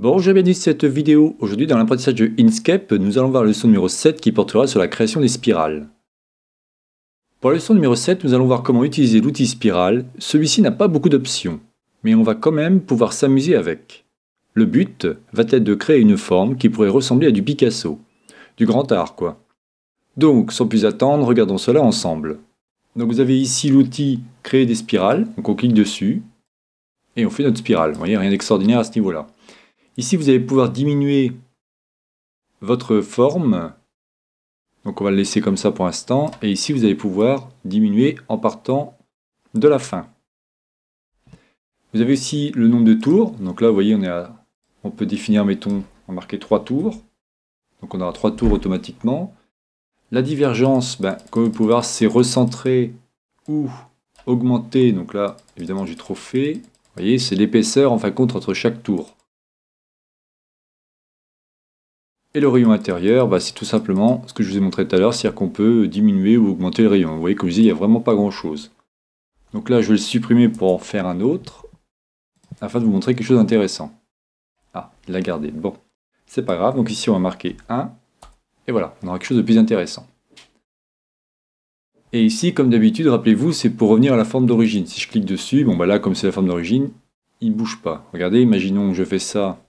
Bonjour et bienvenue cette vidéo. Aujourd'hui dans l'apprentissage de Inkscape, nous allons voir la leçon numéro 7 qui portera sur la création des spirales. Pour la leçon numéro 7, nous allons voir comment utiliser l'outil spirale. Celui-ci n'a pas beaucoup d'options, mais on va quand même pouvoir s'amuser avec. Le but va être de créer une forme qui pourrait ressembler à du Picasso. Du grand art quoi. Donc sans plus attendre, regardons cela ensemble. Donc vous avez ici l'outil créer des spirales, donc on clique dessus et on fait notre spirale. Vous voyez, rien d'extraordinaire à ce niveau-là. Ici, vous allez pouvoir diminuer votre forme. Donc on va le laisser comme ça pour l'instant. Et ici, vous allez pouvoir diminuer en partant de la fin. Vous avez aussi le nombre de tours. Donc là, vous voyez, on, est on peut définir, mettons, en marquer 3 tours. Donc on aura 3 tours automatiquement. La divergence, ben, comme vous pouvez voir, c'est recentrer ou augmenter. Donc là, évidemment, j'ai trop fait. Vous voyez, c'est l'épaisseur, en fin de compte, entre chaque tour. Et le rayon intérieur, bah, c'est tout simplement ce que je vous ai montré tout à l'heure, c'est-à-dire qu'on peut diminuer ou augmenter le rayon. Vous voyez, comme je il n'y a vraiment pas grand-chose. Donc là, je vais le supprimer pour en faire un autre, afin de vous montrer quelque chose d'intéressant. Ah, il l'a gardé. Bon, c'est pas grave. Donc ici, on va marquer 1. Et voilà, on aura quelque chose de plus intéressant. Et ici, comme d'habitude, rappelez-vous, c'est pour revenir à la forme d'origine. Si je clique dessus, bon bah là, comme c'est la forme d'origine, il bouge pas. Regardez, imaginons que je fais ça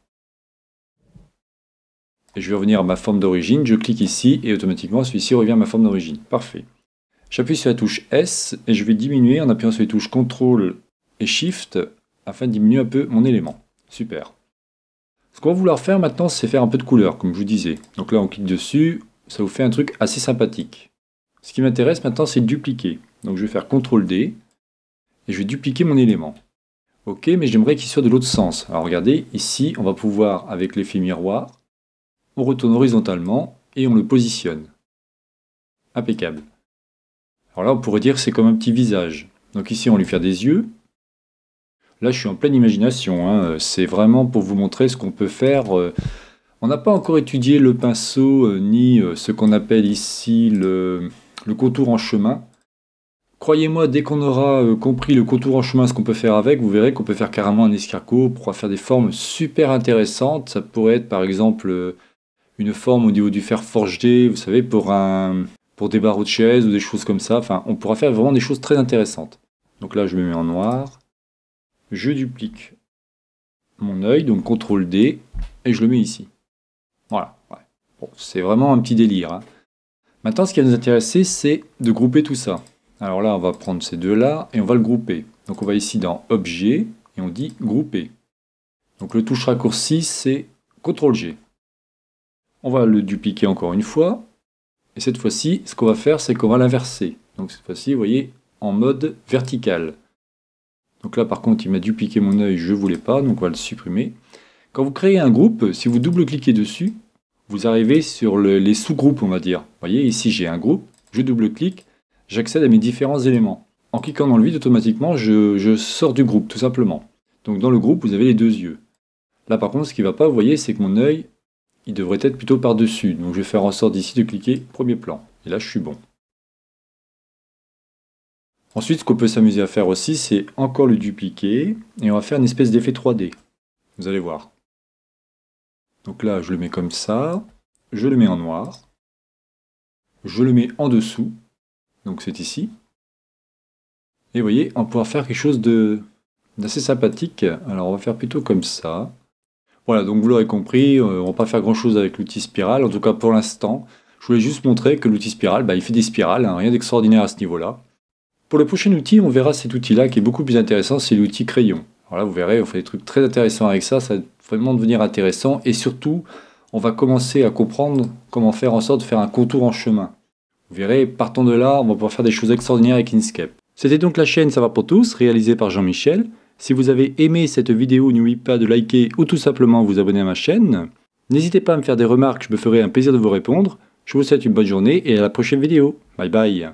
je vais revenir à ma forme d'origine, je clique ici et automatiquement celui-ci revient à ma forme d'origine. Parfait. J'appuie sur la touche S et je vais diminuer en appuyant sur les touches CTRL et SHIFT afin de diminuer un peu mon élément. Super. Ce qu'on va vouloir faire maintenant, c'est faire un peu de couleur, comme je vous disais. Donc là, on clique dessus, ça vous fait un truc assez sympathique. Ce qui m'intéresse maintenant, c'est dupliquer. Donc je vais faire CTRL-D et je vais dupliquer mon élément. Ok, mais j'aimerais qu'il soit de l'autre sens. Alors regardez, ici, on va pouvoir, avec l'effet miroir, on retourne horizontalement et on le positionne. Impeccable. Alors là, on pourrait dire c'est comme un petit visage. Donc ici, on lui fait des yeux. Là, je suis en pleine imagination. Hein. C'est vraiment pour vous montrer ce qu'on peut faire. Euh. On n'a pas encore étudié le pinceau euh, ni euh, ce qu'on appelle ici le, le contour en chemin. Croyez-moi, dès qu'on aura compris le contour en chemin, ce qu'on peut faire avec, vous verrez qu'on peut faire carrément un escargot, on pourra faire des formes super intéressantes. Ça pourrait être par exemple une forme au niveau du fer forgé, vous savez, pour, un, pour des barreaux de chaise ou des choses comme ça. Enfin, on pourra faire vraiment des choses très intéressantes. Donc là, je me mets en noir. Je duplique mon œil, donc CTRL D, et je le mets ici. Voilà. Bon, c'est vraiment un petit délire. Hein. Maintenant, ce qui va nous intéresser, c'est de grouper tout ça. Alors là, on va prendre ces deux-là et on va le grouper. Donc on va ici dans Objet et on dit Grouper. Donc le touche raccourci, c'est CTRL G. On va le dupliquer encore une fois. Et cette fois-ci, ce qu'on va faire, c'est qu'on va l'inverser. Donc cette fois-ci, vous voyez, en mode vertical. Donc là, par contre, il m'a dupliqué mon œil, je ne voulais pas, donc on va le supprimer. Quand vous créez un groupe, si vous double-cliquez dessus, vous arrivez sur les sous-groupes, on va dire. Vous voyez, ici, j'ai un groupe, je double-clique, j'accède à mes différents éléments. En cliquant dans le vide, automatiquement, je, je, sors du groupe, tout simplement. Donc dans le groupe, vous avez les deux yeux. Là, par contre, ce qui ne va pas, vous voyez, c'est que mon œil il devrait être plutôt par-dessus. Donc je vais faire en sorte d'ici de cliquer premier plan. Et là, je suis bon. Ensuite, ce qu'on peut s'amuser à faire aussi, c'est encore le dupliquer. Et on va faire une espèce d'effet 3D. Vous allez voir. Donc là, je le mets comme ça. Je le mets en noir. Je le mets en dessous. Donc c'est ici. Et vous voyez, on pouvoir faire quelque chose de d'assez sympathique. Alors on va faire plutôt comme ça. Voilà, donc vous l'aurez compris, euh, on ne va pas faire grand-chose avec l'outil spirale, en tout cas pour l'instant. Je voulais juste montrer que l'outil spirale, bah, il fait des spirales, hein, rien d'extraordinaire à ce niveau-là. Pour le prochain outil, on verra cet outil-là qui est beaucoup plus intéressant, c'est l'outil crayon. Alors là, vous verrez, on fait des trucs très intéressants avec ça, ça va vraiment devenir intéressant, et surtout, on va commencer à comprendre comment faire en sorte de faire un contour en chemin. Vous verrez, partant de là, on va pouvoir faire des choses extraordinaires avec Inkscape. C'était donc la chaîne Ça va pour tous, réalisée par Jean-Michel. Si vous avez aimé cette vidéo, n'oubliez pas de liker ou tout simplement vous abonner à ma chaîne. N'hésitez pas à me faire des remarques, je me ferai un plaisir de vous répondre. Je vous souhaite une bonne journée et à la prochaine vidéo. Bye bye